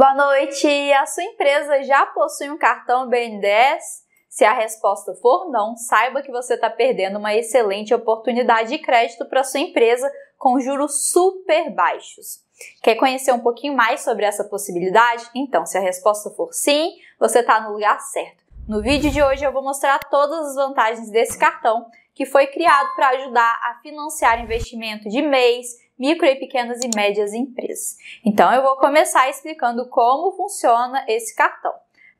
Boa noite! A sua empresa já possui um cartão BNDES? Se a resposta for não, saiba que você está perdendo uma excelente oportunidade de crédito para sua empresa com juros super baixos. Quer conhecer um pouquinho mais sobre essa possibilidade? Então, se a resposta for sim, você está no lugar certo. No vídeo de hoje eu vou mostrar todas as vantagens desse cartão que foi criado para ajudar a financiar investimento de mês, micro e pequenas e médias empresas. Então eu vou começar explicando como funciona esse cartão.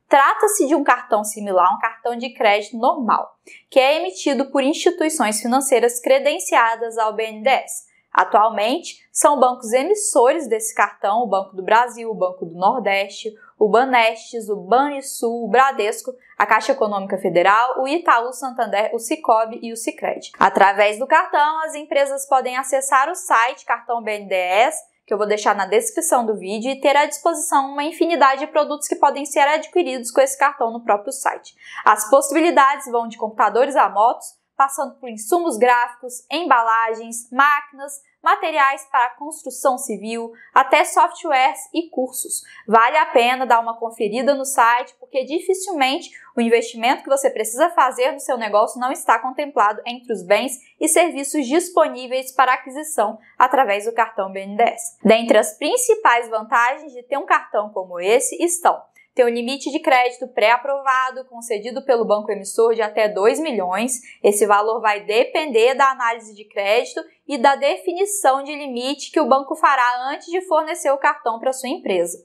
Trata-se de um cartão similar a um cartão de crédito normal, que é emitido por instituições financeiras credenciadas ao BNDES. Atualmente, são bancos emissores desse cartão, o Banco do Brasil, o Banco do Nordeste, o Banestes, o Banrisul, o Bradesco, a Caixa Econômica Federal, o Itaú o Santander, o Cicobi e o Sicredi. Através do cartão, as empresas podem acessar o site Cartão BNDES que eu vou deixar na descrição do vídeo, e ter à disposição uma infinidade de produtos que podem ser adquiridos com esse cartão no próprio site. As possibilidades vão de computadores a motos, passando por insumos gráficos, embalagens, máquinas, materiais para construção civil, até softwares e cursos. Vale a pena dar uma conferida no site, porque dificilmente o investimento que você precisa fazer no seu negócio não está contemplado entre os bens e serviços disponíveis para aquisição através do cartão BNDES. Dentre as principais vantagens de ter um cartão como esse estão ter um limite de crédito pré-aprovado, concedido pelo banco emissor de até 2 milhões. Esse valor vai depender da análise de crédito e da definição de limite que o banco fará antes de fornecer o cartão para sua empresa.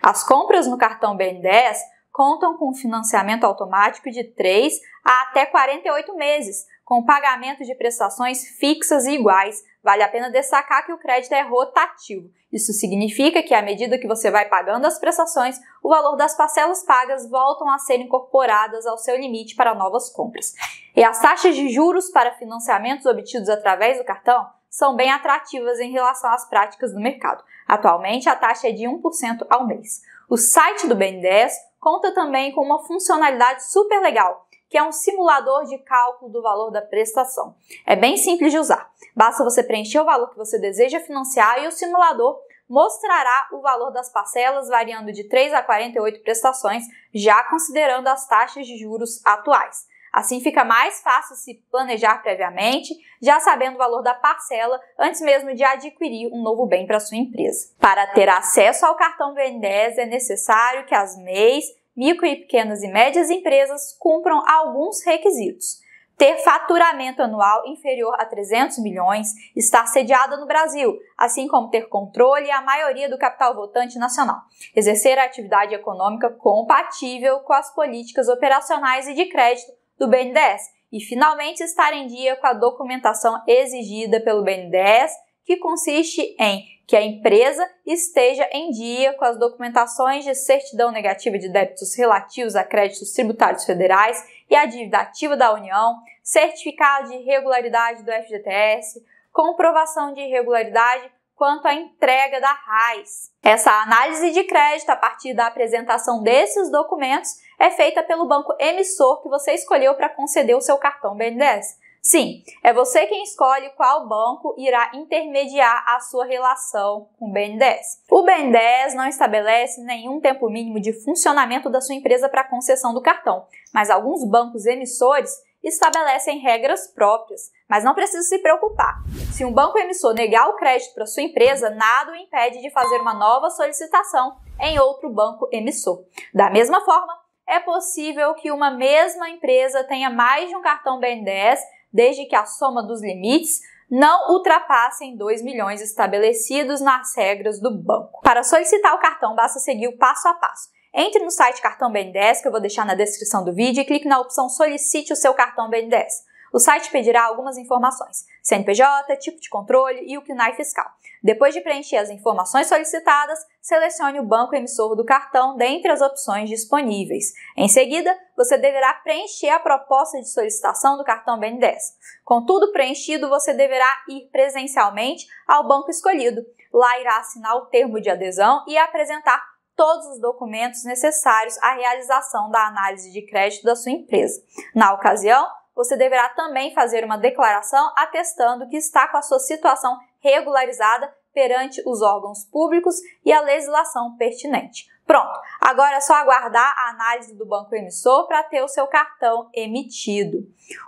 As compras no cartão BNDES contam com financiamento automático de 3 a até 48 meses, com pagamento de prestações fixas e iguais. Vale a pena destacar que o crédito é rotativo. Isso significa que, à medida que você vai pagando as prestações, o valor das parcelas pagas voltam a ser incorporadas ao seu limite para novas compras. E as taxas de juros para financiamentos obtidos através do cartão são bem atrativas em relação às práticas do mercado. Atualmente, a taxa é de 1% ao mês. O site do BNDES conta também com uma funcionalidade super legal, que é um simulador de cálculo do valor da prestação. É bem simples de usar. Basta você preencher o valor que você deseja financiar e o simulador mostrará o valor das parcelas variando de 3 a 48 prestações, já considerando as taxas de juros atuais. Assim fica mais fácil se planejar previamente, já sabendo o valor da parcela antes mesmo de adquirir um novo bem para sua empresa. Para ter acesso ao cartão BNDES é necessário que as MEIs micro e pequenas e médias empresas cumpram alguns requisitos. Ter faturamento anual inferior a 300 milhões, estar sediada no Brasil, assim como ter controle e a maioria do capital votante nacional. Exercer a atividade econômica compatível com as políticas operacionais e de crédito do BNDES. E finalmente estar em dia com a documentação exigida pelo BNDES que consiste em que a empresa esteja em dia com as documentações de certidão negativa de débitos relativos a créditos tributários federais e a dívida ativa da União, certificado de irregularidade do FGTS, comprovação de irregularidade quanto à entrega da RAIS. Essa análise de crédito a partir da apresentação desses documentos é feita pelo banco emissor que você escolheu para conceder o seu cartão BNDES. Sim, é você quem escolhe qual banco irá intermediar a sua relação com o BNDES. O BNDES não estabelece nenhum tempo mínimo de funcionamento da sua empresa para concessão do cartão, mas alguns bancos emissores estabelecem regras próprias, mas não precisa se preocupar. Se um banco emissor negar o crédito para sua empresa, nada o impede de fazer uma nova solicitação em outro banco emissor. Da mesma forma, é possível que uma mesma empresa tenha mais de um cartão BNDES desde que a soma dos limites não ultrapassem 2 milhões estabelecidos nas regras do banco. Para solicitar o cartão, basta seguir o passo a passo. Entre no site Cartão BNDES, que eu vou deixar na descrição do vídeo, e clique na opção Solicite o seu cartão BNDES. O site pedirá algumas informações: CNPJ, tipo de controle e o CNAE fiscal. Depois de preencher as informações solicitadas, selecione o banco emissor do cartão dentre as opções disponíveis. Em seguida, você deverá preencher a proposta de solicitação do cartão BNDES. Com tudo preenchido, você deverá ir presencialmente ao banco escolhido. Lá irá assinar o termo de adesão e apresentar todos os documentos necessários à realização da análise de crédito da sua empresa. Na ocasião, você deverá também fazer uma declaração atestando que está com a sua situação regularizada perante os órgãos públicos e a legislação pertinente. Pronto, agora é só aguardar a análise do banco emissor para ter o seu cartão emitido.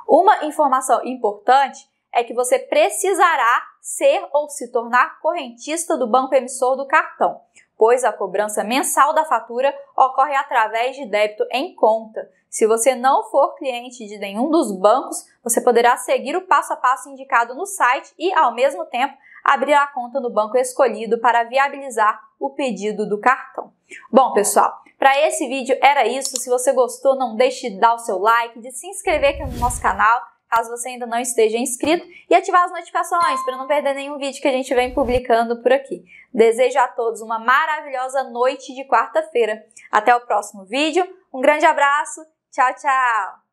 Uma informação importante é que você precisará ser ou se tornar correntista do banco emissor do cartão pois a cobrança mensal da fatura ocorre através de débito em conta. Se você não for cliente de nenhum dos bancos, você poderá seguir o passo a passo indicado no site e, ao mesmo tempo, abrir a conta no banco escolhido para viabilizar o pedido do cartão. Bom, pessoal, para esse vídeo era isso. Se você gostou, não deixe de dar o seu like, de se inscrever aqui no nosso canal caso você ainda não esteja inscrito, e ativar as notificações para não perder nenhum vídeo que a gente vem publicando por aqui. Desejo a todos uma maravilhosa noite de quarta-feira. Até o próximo vídeo, um grande abraço, tchau, tchau!